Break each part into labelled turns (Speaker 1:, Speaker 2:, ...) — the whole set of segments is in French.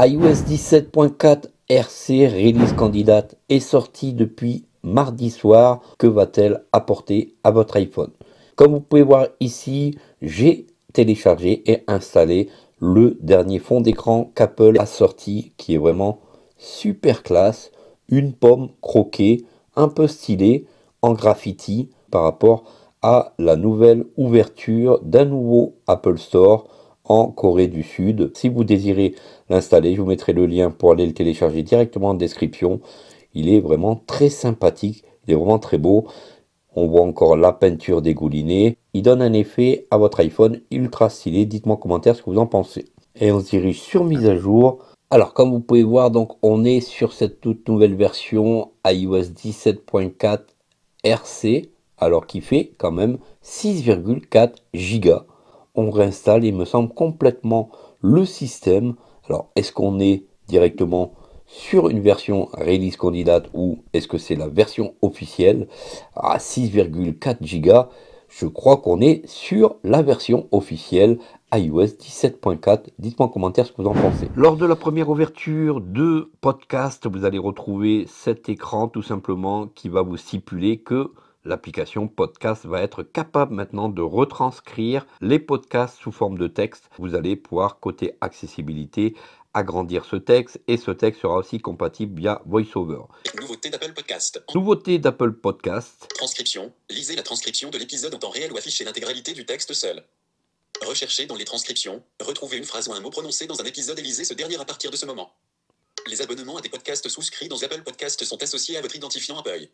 Speaker 1: iOS 17.4 RC Release Candidate est sortie depuis mardi soir. Que va-t-elle apporter à votre iPhone Comme vous pouvez voir ici, j'ai téléchargé et installé le dernier fond d'écran qu'Apple a sorti qui est vraiment super classe. Une pomme croquée, un peu stylée en graffiti par rapport à la nouvelle ouverture d'un nouveau Apple Store en Corée du Sud. Si vous désirez l'installer, je vous mettrai le lien pour aller le télécharger directement en description. Il est vraiment très sympathique, il est vraiment très beau. On voit encore la peinture dégoulinée. Il donne un effet à votre iPhone ultra stylé. Dites-moi en commentaire ce que vous en pensez. Et on se dirige sur mise à jour. Alors comme vous pouvez voir, donc on est sur cette toute nouvelle version iOS 17.4 RC, alors qui fait quand même 6,4 gigas on réinstalle, il me semble, complètement le système. Alors, est-ce qu'on est directement sur une version release candidate ou est-ce que c'est la version officielle à 6,4 giga Je crois qu'on est sur la version officielle iOS 17.4. Dites-moi en commentaire ce que vous en pensez. Lors de la première ouverture de podcast, vous allez retrouver cet écran tout simplement qui va vous stipuler que L'application podcast va être capable maintenant de retranscrire les podcasts sous forme de texte. Vous allez pouvoir, côté accessibilité, agrandir ce texte et ce texte sera aussi compatible via VoiceOver. Nouveauté d'Apple Podcast. Nouveauté d'Apple Podcast. Transcription. Lisez la transcription de l'épisode en temps réel ou affichez l'intégralité du texte seul. Recherchez dans les transcriptions, retrouvez une phrase ou un mot prononcé dans un épisode et lisez ce dernier à partir de ce moment. Les abonnements à des podcasts souscrits dans Apple Podcast sont associés à votre identifiant Apple.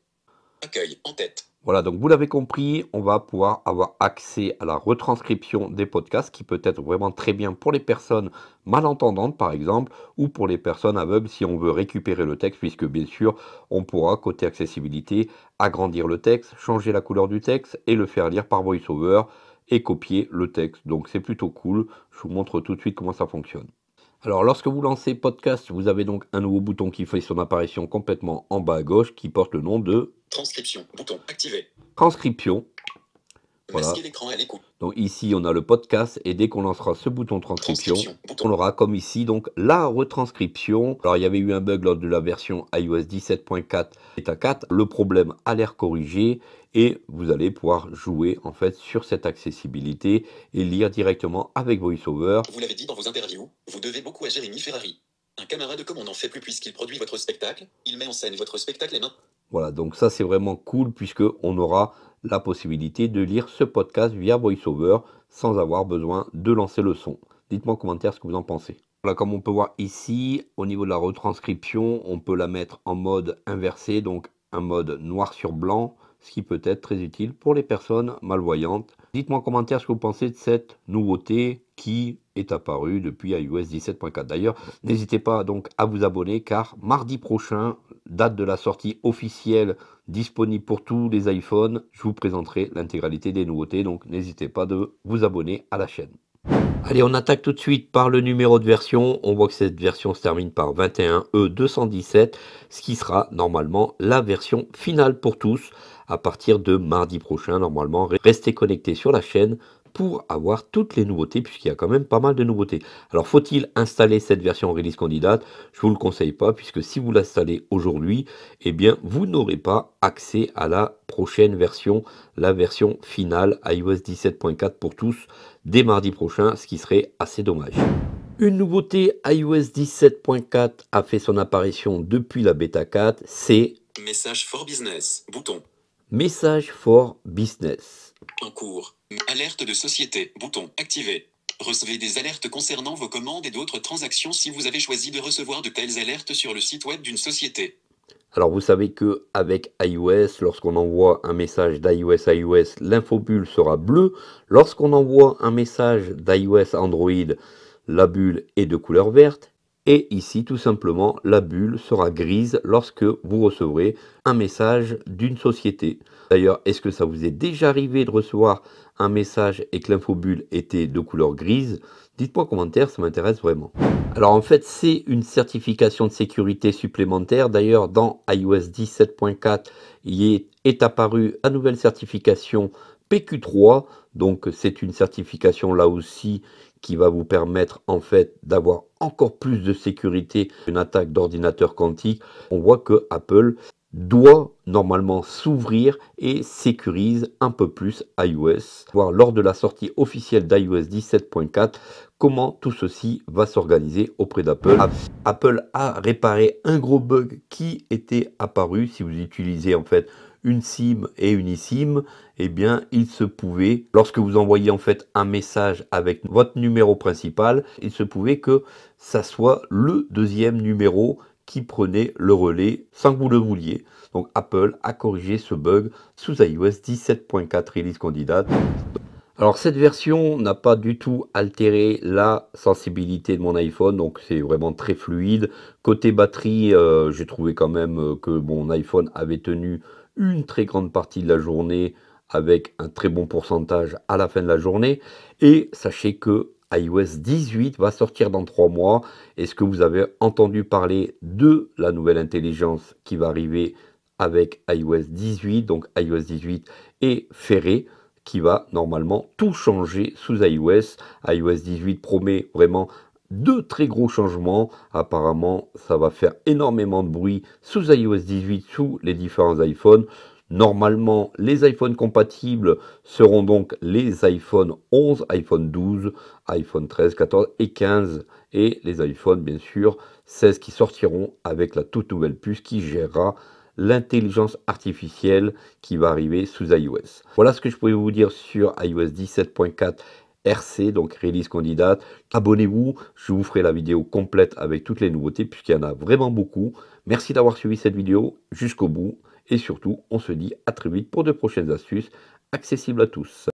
Speaker 1: Accueil en tête. Voilà, donc vous l'avez compris, on va pouvoir avoir accès à la retranscription des podcasts qui peut être vraiment très bien pour les personnes malentendantes par exemple ou pour les personnes aveugles si on veut récupérer le texte puisque bien sûr on pourra côté accessibilité agrandir le texte, changer la couleur du texte et le faire lire par VoiceOver et copier le texte. Donc c'est plutôt cool, je vous montre tout de suite comment ça fonctionne. Alors lorsque vous lancez podcast, vous avez donc un nouveau bouton qui fait son apparition complètement en bas à gauche qui porte le nom de Transcription, bouton activé. Transcription, l'écran Donc ici, on a le podcast et dès qu'on lancera ce bouton transcription, transcription on aura comme ici donc la retranscription. Alors il y avait eu un bug lors de la version iOS 17.4 beta 4. Le problème a l'air corrigé et vous allez pouvoir jouer en fait sur cette accessibilité et lire directement avec VoiceOver. Vous l'avez dit dans vos interviews, vous devez beaucoup à Jérémy Ferrari. Un camarade comme on n'en fait plus puisqu'il produit votre spectacle, il met en scène votre spectacle et mains Voilà, donc ça c'est vraiment cool puisque on aura la possibilité de lire ce podcast via VoiceOver sans avoir besoin de lancer le son. Dites-moi en commentaire ce que vous en pensez. Voilà, comme on peut voir ici, au niveau de la retranscription, on peut la mettre en mode inversé, donc un mode noir sur blanc, ce qui peut être très utile pour les personnes malvoyantes. Dites-moi en commentaire ce que vous pensez de cette nouveauté qui est apparu depuis iOS 17.4. D'ailleurs, n'hésitez pas donc à vous abonner car mardi prochain, date de la sortie officielle disponible pour tous les iPhones, je vous présenterai l'intégralité des nouveautés. Donc n'hésitez pas de vous abonner à la chaîne. Allez, on attaque tout de suite par le numéro de version. On voit que cette version se termine par 21E217, e ce qui sera normalement la version finale pour tous à partir de mardi prochain. Normalement, restez connectés sur la chaîne pour avoir toutes les nouveautés, puisqu'il y a quand même pas mal de nouveautés. Alors faut-il installer cette version release candidate Je vous le conseille pas, puisque si vous l'installez aujourd'hui, eh bien vous n'aurez pas accès à la prochaine version, la version finale iOS 17.4 pour tous dès mardi prochain, ce qui serait assez dommage. Une nouveauté iOS 17.4 a fait son apparition depuis la bêta 4, c'est Message for Business, bouton. Message for business. En cours. Alerte de société. Bouton activé. Recevez des alertes concernant vos commandes et d'autres transactions si vous avez choisi de recevoir de telles alertes sur le site web d'une société. Alors vous savez que avec iOS, lorsqu'on envoie un message d'iOS à iOS, l'infobulle sera bleue. Lorsqu'on envoie un message d'iOS à Android, la bulle est de couleur verte. Et ici, tout simplement, la bulle sera grise lorsque vous recevrez un message d'une société. D'ailleurs, est-ce que ça vous est déjà arrivé de recevoir un message et que bulle était de couleur grise Dites-moi en commentaire, ça m'intéresse vraiment. Alors en fait, c'est une certification de sécurité supplémentaire. D'ailleurs, dans iOS 17.4, il est, apparu apparue la nouvelle certification PQ3. Donc c'est une certification là aussi qui va vous permettre en fait d'avoir encore plus de sécurité une attaque d'ordinateur quantique. On voit que Apple doit normalement s'ouvrir et sécurise un peu plus iOS, voir lors de la sortie officielle d'iOS 17.4 comment tout ceci va s'organiser auprès d'Apple. Apple a réparé un gros bug qui était apparu si vous utilisez en fait une SIM et une eSIM, eh bien, il se pouvait, lorsque vous envoyez en fait un message avec votre numéro principal, il se pouvait que ça soit le deuxième numéro qui prenait le relais sans que vous le vouliez. Donc Apple a corrigé ce bug sous iOS 17.4 release candidate. Alors cette version n'a pas du tout altéré la sensibilité de mon iPhone, donc c'est vraiment très fluide. Côté batterie, euh, j'ai trouvé quand même euh, que mon iPhone avait tenu une très grande partie de la journée avec un très bon pourcentage à la fin de la journée. Et sachez que iOS 18 va sortir dans trois mois. Est-ce que vous avez entendu parler de la nouvelle intelligence qui va arriver avec iOS 18, donc iOS 18 est Ferré qui va normalement tout changer sous iOS. iOS 18 promet vraiment deux très gros changements. Apparemment, ça va faire énormément de bruit sous iOS 18, sous les différents iPhones. Normalement, les iPhones compatibles seront donc les iPhone 11, iPhone 12, iPhone 13, 14 et 15 et les iPhones bien sûr 16 qui sortiront avec la toute nouvelle puce qui gérera l'intelligence artificielle qui va arriver sous iOS. Voilà ce que je pouvais vous dire sur iOS 17.4 RC, donc Release Candidate. Abonnez-vous, je vous ferai la vidéo complète avec toutes les nouveautés puisqu'il y en a vraiment beaucoup. Merci d'avoir suivi cette vidéo jusqu'au bout et surtout, on se dit à très vite pour de prochaines astuces accessibles à tous.